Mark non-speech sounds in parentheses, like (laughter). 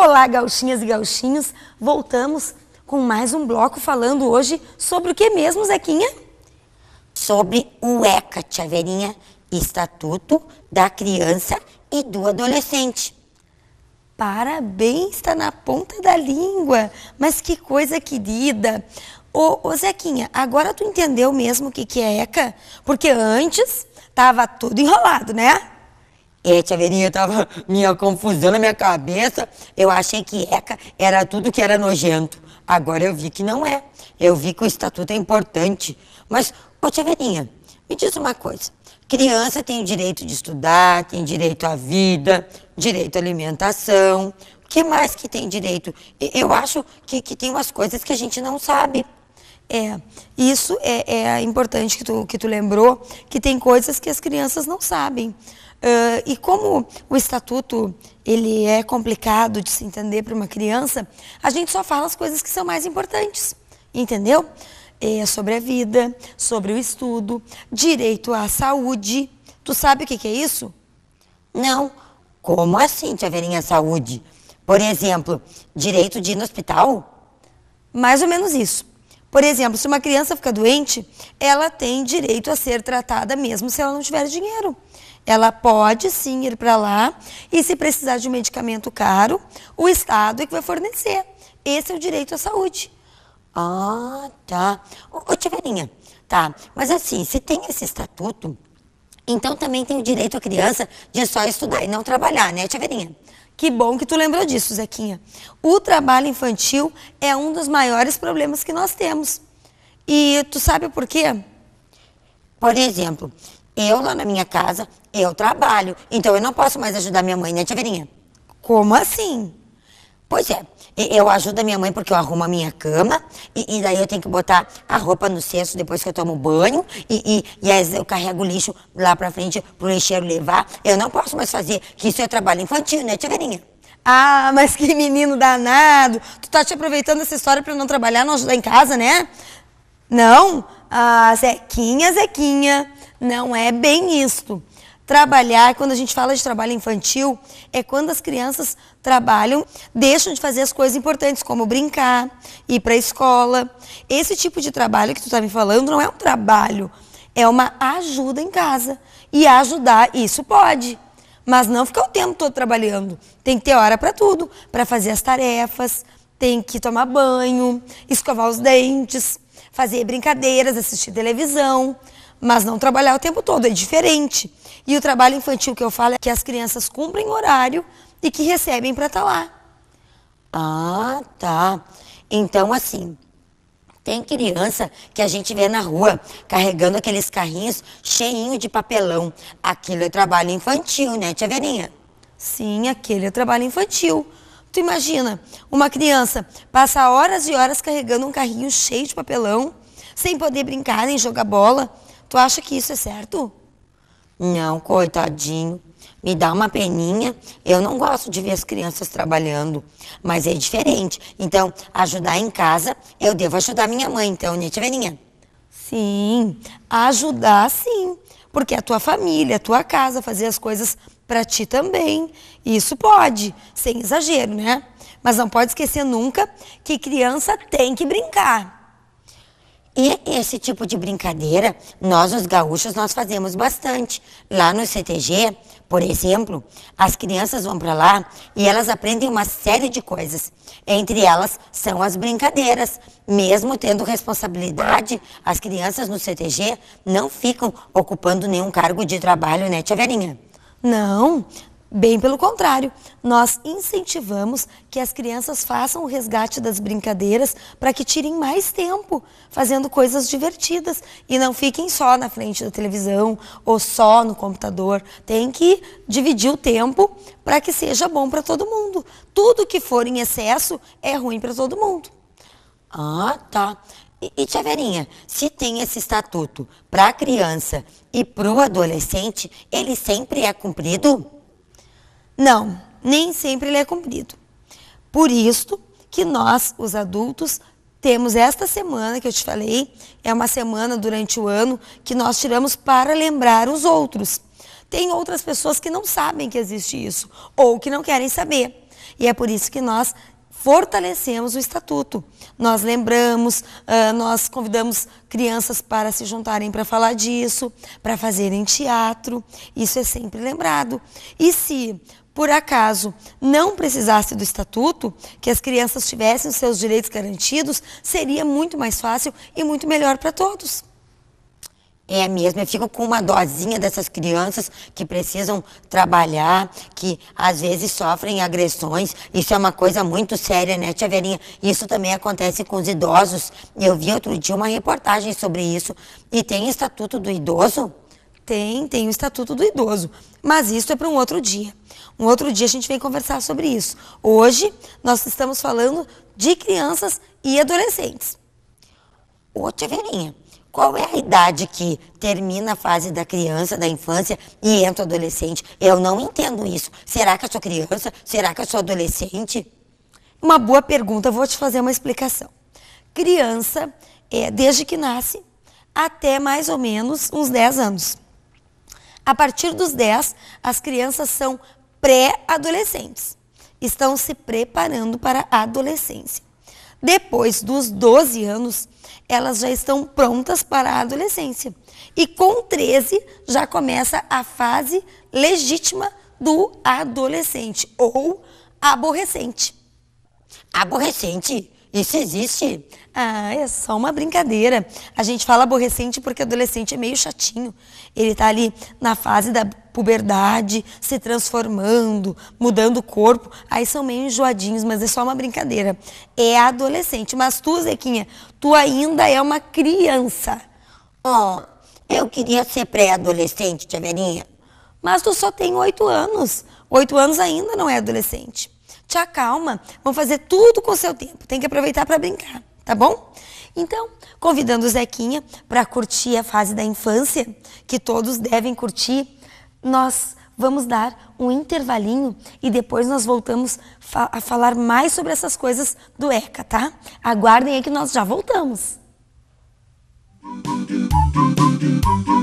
Olá, gauchinhas e gauchinhos. Voltamos com mais um bloco falando hoje sobre o que mesmo, Zequinha? Sobre o ECA, tia Verinha, Estatuto da Criança e do Adolescente. Parabéns, está na ponta da língua. Mas que coisa querida. Ô, ô Zequinha, agora tu entendeu mesmo o que, que é ECA? Porque antes estava tudo enrolado, né? É, tia Verinha, tava (laughs) minha confusão na minha cabeça. Eu achei que ECA era tudo que era nojento. Agora eu vi que não é. Eu vi que o estatuto é importante. Mas, ô tia Verinha, me diz uma coisa. Criança tem o direito de estudar, tem direito à vida, direito à alimentação. O que mais que tem direito? Eu acho que, que tem umas coisas que a gente não sabe. É, isso é, é, importante que tu, que tu lembrou, que tem coisas que as crianças não sabem. Uh, e como o estatuto ele é complicado de se entender para uma criança, a gente só fala as coisas que são mais importantes, entendeu? É sobre a vida, sobre o estudo, direito à saúde. Tu sabe o que, que é isso? Não. Como assim, Tia Verinha, saúde? Por exemplo, direito de ir no hospital? Mais ou menos isso. Por exemplo, se uma criança fica doente, ela tem direito a ser tratada mesmo se ela não tiver dinheiro. Ela pode sim ir para lá e se precisar de um medicamento caro, o Estado é que vai fornecer. Esse é o direito à saúde. Ah, tá. Ô, Tivelinha, tá. Mas assim, se tem esse estatuto, então também tem o direito a criança de só estudar e não trabalhar, né, Tivelinha? Que bom que tu lembrou disso, Zequinha. O trabalho infantil é um dos maiores problemas que nós temos. E tu sabe por quê? Por exemplo, eu lá na minha casa, eu trabalho, então eu não posso mais ajudar minha mãe, né, Tia Verinha? Como assim? Pois é, eu ajudo a minha mãe porque eu arrumo a minha cama e, e daí eu tenho que botar a roupa no cesto depois que eu tomo banho e, e, e às vezes eu carrego o lixo lá pra frente pro lixeiro levar. Eu não posso mais fazer, que isso é trabalho infantil, né, tiverinha Ah, mas que menino danado! Tu tá te aproveitando dessa história pra não trabalhar, não ajudar em casa, né? Não? Ah, Zequinha, Zequinha, não é bem isto trabalhar, quando a gente fala de trabalho infantil, é quando as crianças trabalham, deixam de fazer as coisas importantes, como brincar, ir para a escola. Esse tipo de trabalho que tu está me falando não é um trabalho, é uma ajuda em casa. E ajudar, isso pode. Mas não ficar o tempo todo trabalhando. Tem que ter hora para tudo, para fazer as tarefas, tem que tomar banho, escovar os dentes, fazer brincadeiras, assistir televisão, mas não trabalhar o tempo todo, é diferente. E o trabalho infantil que eu falo é que as crianças cumprem horário e que recebem para estar tá lá. Ah, tá. Então, assim, tem criança que a gente vê na rua carregando aqueles carrinhos cheinho de papelão. Aquilo é trabalho infantil, né, tia Verinha? Sim, aquele é trabalho infantil. Tu imagina, uma criança passa horas e horas carregando um carrinho cheio de papelão, sem poder brincar nem jogar bola. Tu acha que isso é certo? Não, coitadinho. Me dá uma peninha. Eu não gosto de ver as crianças trabalhando, mas é diferente. Então, ajudar em casa, eu devo ajudar minha mãe, então, né, tia Verinha? Sim, ajudar sim. Porque a tua família, a tua casa, fazer as coisas para ti também. Isso pode, sem exagero, né? Mas não pode esquecer nunca que criança tem que brincar. E esse tipo de brincadeira, nós, os gaúchos, nós fazemos bastante. Lá no CTG, por exemplo, as crianças vão para lá e elas aprendem uma série de coisas. Entre elas são as brincadeiras. Mesmo tendo responsabilidade, as crianças no CTG não ficam ocupando nenhum cargo de trabalho, né, Tia Verinha? Não, Bem pelo contrário, nós incentivamos que as crianças façam o resgate das brincadeiras para que tirem mais tempo fazendo coisas divertidas e não fiquem só na frente da televisão ou só no computador. Tem que dividir o tempo para que seja bom para todo mundo. Tudo que for em excesso é ruim para todo mundo. Ah, tá. E, e tia Verinha, se tem esse estatuto para a criança e para o adolescente, ele sempre é cumprido? Não, nem sempre ele é cumprido. Por isso que nós, os adultos, temos esta semana que eu te falei, é uma semana durante o ano que nós tiramos para lembrar os outros. Tem outras pessoas que não sabem que existe isso ou que não querem saber. E é por isso que nós fortalecemos o estatuto. Nós lembramos, uh, nós convidamos crianças para se juntarem para falar disso, para fazerem teatro. Isso é sempre lembrado. E se por acaso não precisasse do estatuto, que as crianças tivessem os seus direitos garantidos, seria muito mais fácil e muito melhor para todos. É mesmo, eu fico com uma dosinha dessas crianças que precisam trabalhar, que às vezes sofrem agressões. Isso é uma coisa muito séria, né, Tia Verinha? Isso também acontece com os idosos. Eu vi outro dia uma reportagem sobre isso. E tem estatuto do idoso? Tem, tem o Estatuto do Idoso. Mas isso é para um outro dia. Um outro dia a gente vem conversar sobre isso. Hoje nós estamos falando de crianças e adolescentes. Ô, Tia Verinha, qual é a idade que termina a fase da criança, da infância e entra o adolescente? Eu não entendo isso. Será que eu sou criança? Será que eu sou adolescente? Uma boa pergunta, vou te fazer uma explicação. Criança é desde que nasce até mais ou menos uns 10 anos. A partir dos 10, as crianças são pré-adolescentes. Estão se preparando para a adolescência. Depois dos 12 anos, elas já estão prontas para a adolescência. E com 13 já começa a fase legítima do adolescente ou aborrecente. Aborrecente? Isso existe? Ah, é só uma brincadeira. A gente fala aborrecente porque adolescente é meio chatinho. Ele está ali na fase da puberdade, se transformando, mudando o corpo. Aí são meio enjoadinhos, mas é só uma brincadeira. É adolescente. Mas tu, Zequinha, tu ainda é uma criança. Ó, oh, eu queria ser pré-adolescente, Tia Verinha. Mas tu só tem oito anos. Oito anos ainda não é adolescente. Te acalma. Vamos fazer tudo com o seu tempo. Tem que aproveitar para brincar, tá bom? Então, convidando o Zequinha para curtir a fase da infância, que todos devem curtir nós vamos dar um intervalinho e depois nós voltamos fa a falar mais sobre essas coisas do ECA, tá? Aguardem aí que nós já voltamos. Música